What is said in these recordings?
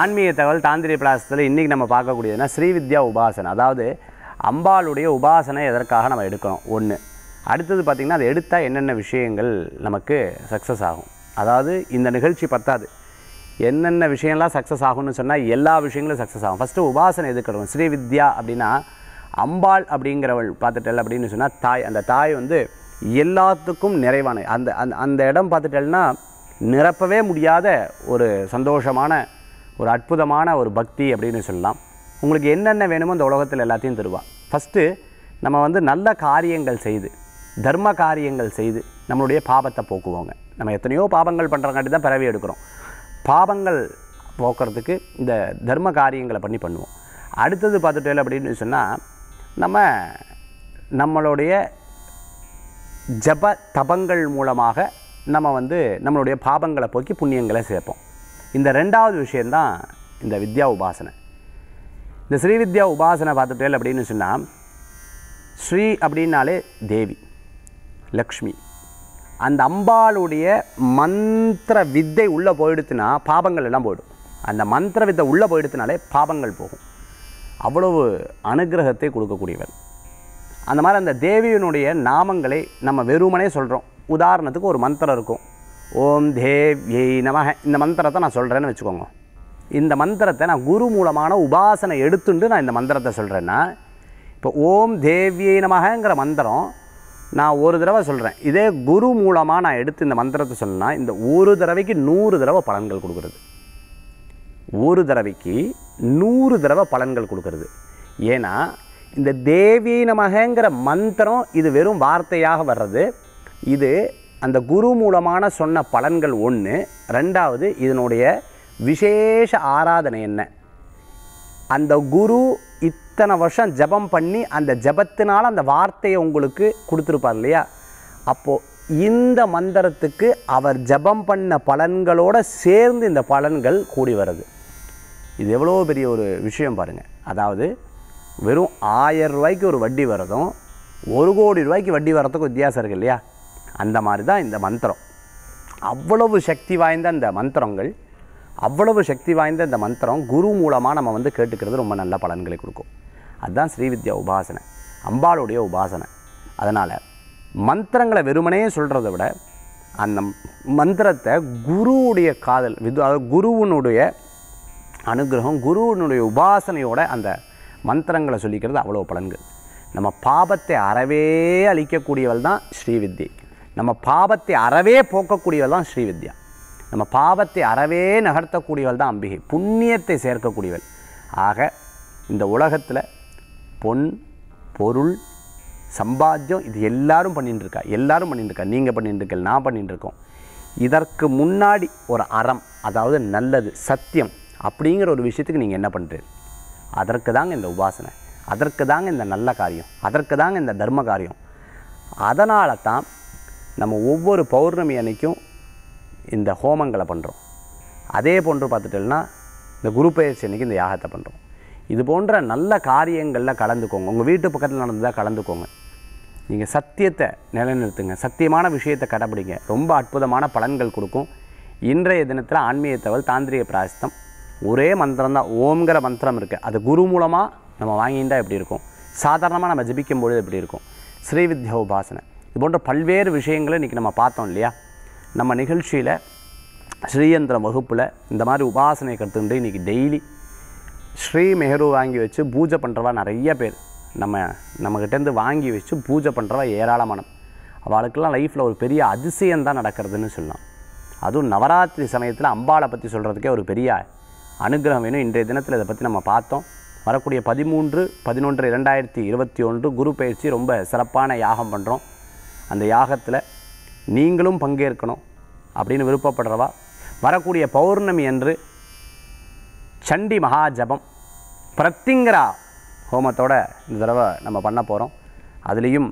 ஆன்மீக தகவல் தாந்திரிய பிளாசத்தில் இன்றைக்கி நம்ம பார்க்கக்கூடியதுன்னா ஸ்ரீவித்யா உபாசனை அதாவது அம்பாளுடைய உபாசனை எதற்காக நம்ம எடுக்கணும் ஒன்று அடுத்தது பார்த்திங்கன்னா அதை எடுத்தால் என்னென்ன விஷயங்கள் நமக்கு சக்ஸஸ் ஆகும் அதாவது இந்த நிகழ்ச்சி பத்தாது என்னென்ன விஷயம்லாம் சக்ஸஸ் ஆகும்னு சொன்னால் எல்லா விஷயங்களும் சக்ஸஸ் ஆகும் ஃபஸ்ட்டு உபாசனை எதுக்கணும் ஸ்ரீவித்யா அப்படின்னா அம்பாள் அப்படிங்கிறவள் பார்த்துட்டல் அப்படின்னு சொன்னால் தாய் அந்த தாய் வந்து எல்லாத்துக்கும் நிறைவான அந்த அந்த அந்த இடம் பார்த்துட்டல்னா நிரப்பவே முடியாத ஒரு சந்தோஷமான ஒரு அற்புதமான ஒரு பக்தி அப்படின்னு சொல்லலாம் உங்களுக்கு என்னென்ன வேணுமோ அந்த உலகத்தில் எல்லாத்தையும் தருவாள் ஃபஸ்ட்டு நம்ம வந்து நல்ல காரியங்கள் செய்து தர்ம காரியங்கள் செய்து நம்மளுடைய பாபத்தை போக்குவோங்க நம்ம எத்தனையோ பாபங்கள் பண்ணுறங்காட்டி தான் பிறவி எடுக்கிறோம் பாபங்கள் போக்குறதுக்கு இந்த தர்ம காரியங்களை பண்ணி பண்ணுவோம் அடுத்தது இல்லை அப்படின்னு சொன்னால் நம்ம நம்மளுடைய ஜப தபங்கள் மூலமாக நம்ம வந்து நம்மளுடைய பாபங்களை போக்கி புண்ணியங்களை சேர்ப்போம் இந்த ரெண்டாவது விஷயந்தான் இந்த வித்யா உபாசனை இந்த ஸ்ரீ வித்யா உபாசனை பார்த்துட்டேல் அப்படின்னு சொன்னால் ஸ்ரீ அப்படின்னாலே தேவி லக்ஷ்மி அந்த அம்பாளுடைய மந்திர வித்தை உள்ளே போயிடுத்துனா பாபங்கள் எல்லாம் போயிடும் அந்த மந்திர வித்தை உள்ளே போயிடுத்துனாலே பாபங்கள் போகும் அவ்வளவு அனுகிரகத்தை கொடுக்கக்கூடியவர் அந்த மாதிரி அந்த தேவியினுடைய நாமங்களை நம்ம வெறுமனே சொல்கிறோம் உதாரணத்துக்கு ஒரு மந்திரம் இருக்கும் ஓம் தேவ்யை நம இந்த மந்திரத்தை நான் சொல்கிறேன்னு வச்சுக்கோங்க இந்த மந்திரத்தை நான் குரு மூலமான உபாசனை எடுத்துட்டு நான் இந்த மந்திரத்தை சொல்கிறேன்னா இப்போ ஓம் தேவ்யை நமகங்கிற மந்திரம் நான் ஒரு தடவை சொல்கிறேன் இதே குரு மூலமாக நான் எடுத்து இந்த மந்திரத்தை சொன்னா இந்த ஒரு தடவைக்கு நூறு தடவை பலன்கள் கொடுக்குறது ஒரு தடவைக்கு நூறு தடவை பலன்கள் கொடுக்குறது ஏன்னா இந்த தேவி மந்திரம் இது வெறும் வார்த்தையாக வர்றது இது அந்த குரு மூலமான சொன்ன பலன்கள் ஒன்று ரெண்டாவது இதனுடைய விசேஷ ஆராதனை என்ன அந்த குரு இத்தனை வருஷம் ஜபம் பண்ணி அந்த ஜபத்தினால் அந்த வார்த்தையை உங்களுக்கு கொடுத்துருப்பார் இல்லையா அப்போது இந்த மந்திரத்துக்கு அவர் ஜபம் பண்ண பலன்களோடு சேர்ந்து இந்த பலன்கள் கூடி வருது இது எவ்வளோ பெரிய ஒரு விஷயம் பாருங்கள் அதாவது வெறும் ஆயிரம் ரூபாய்க்கு ஒரு வட்டி வரதும் ஒரு கோடி ரூபாய்க்கு வட்டி வர்றதுக்கு வித்தியாசம் இருக்குது இல்லையா அந்த மாதிரி தான் இந்த மந்திரம் அவ்வளவு சக்தி வாய்ந்த அந்த மந்திரங்கள் அவ்வளவு சக்தி வாய்ந்த இந்த மந்திரம் குரு மூலமாக நம்ம வந்து கேட்டுக்கிறது ரொம்ப நல்ல பலன்களை கொடுக்கும் அதுதான் ஸ்ரீவித்யா உபாசனை அம்பாளுடைய உபாசனை அதனால் மந்திரங்களை வெறுமனே சொல்கிறத விட அந்த மந்திரத்தை குருவுடைய காதல் விது அதாவது குருவனுடைய அனுகிரகம் குருவனுடைய உபாசனையோட அந்த மந்திரங்களை சொல்லிக்கிறது அவ்வளோ பலன்கள் நம்ம பாபத்தை அறவே அழிக்கக்கூடியவள் தான் ஸ்ரீவித்யை நம்ம பாவத்தை அறவே போக்கக்கூடியவள் தான் ஸ்ரீவித்யா நம்ம பாவத்தை அறவே நகர்த்தக்கூடியவள் தான் அம்பிகை புண்ணியத்தை சேர்க்கக்கூடியவள் ஆக இந்த உலகத்தில் பொன் பொருள் சம்பாத்தியம் இது எல்லாரும் பண்ணிட்டுருக்கா எல்லாரும் பண்ணிட்டுருக்கா நீங்கள் பண்ணிட்டுருக்கல் நான் பண்ணிட்டுருக்கோம் இதற்கு முன்னாடி ஒரு அறம் அதாவது நல்லது சத்தியம் அப்படிங்கிற ஒரு விஷயத்துக்கு நீங்கள் என்ன பண்ணுறீங்க அதற்கு தாங்க இந்த உபாசனை அதற்கு தாங்க இந்த நல்ல காரியம் அதற்கு தாங்க இந்த தர்ம காரியம் அதனால தான் நம்ம ஒவ்வொரு பௌர்ணமி அன்னைக்கும் இந்த ஹோமங்களை பண்ணுறோம் அதே போன்று பார்த்துட்டோம்னா இந்த குரு பயிற்சி அன்றைக்கி இந்த யாகத்தை பண்ணுறோம் இது போன்ற நல்ல காரியங்களில் கலந்துக்கோங்க உங்கள் வீட்டு பக்கத்தில் நடந்ததாக கலந்துக்கோங்க நீங்கள் சத்தியத்தை நிலைநிறுத்துங்க சத்தியமான விஷயத்தை கடைப்பிடிங்க ரொம்ப அற்புதமான பலன்கள் கொடுக்கும் இன்றைய தினத்தில் ஆன்மீக தகவல் தாந்திரிய ஒரே மந்திரம் தான் ஓம்ங்கிற மந்திரம் இருக்குது அது குரு மூலமாக நம்ம வாங்கிட்டால் எப்படி இருக்கும் சாதாரணமாக நம்ம ஜபிக்கும் பொழுது எப்படி இருக்கும் ஸ்ரீவித்யோபாசனை இது போன்ற பல்வேறு விஷயங்களை இன்றைக்கி நம்ம பார்த்தோம் இல்லையா நம்ம நிகழ்ச்சியில் ஸ்ரீயந்திரம் வகுப்பில் இந்த மாதிரி உபாசனை கற்றுக்கிட்டு இன்றைக்கி டெய்லி ஸ்ரீ மெஹரு வாங்கி வச்சு பூஜை பண்ணுறவா நிறைய பேர் நம்ம நம்மக்கிட்டேருந்து வாங்கி வச்சு பூஜை பண்ணுறவா ஏராளமான அவளுக்கெல்லாம் லைஃப்பில் ஒரு பெரிய அதிசயம் தான் நடக்கிறதுன்னு சொல்லலாம் அதுவும் நவராத்திரி சமயத்தில் அம்பாளை பற்றி சொல்கிறதுக்கே ஒரு பெரிய அனுகிரகம் வேணும் இன்றைய தினத்தில் இதை பற்றி நம்ம பார்த்தோம் வரக்கூடிய பதிமூன்று பதினொன்று இரண்டாயிரத்தி இருபத்தி ஒன்று குரு பயிற்சி ரொம்ப சிறப்பான யாகம் பண்ணுறோம் அந்த யாகத்தில் நீங்களும் பங்கேற்கணும் அப்படின்னு விருப்பப்படுறவா வரக்கூடிய பௌர்ணமி என்று சண்டி மகாஜபம் பிரத்திங்கரா ஹோமத்தோட இந்த தடவை நம்ம பண்ண போகிறோம் அதுலேயும்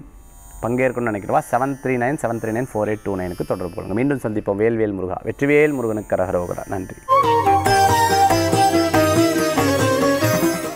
பங்கேற்கணும்னு நினைக்கிறவா seven three nine seven three nine four eight two நைனுக்கு தொடர்பு கொள்ளுங்கள் மீண்டும் சந்திப்போம் வேல்வேல் முருகா வெற்றிவேல் முருகனுக்கு ரகரோகரா நன்றி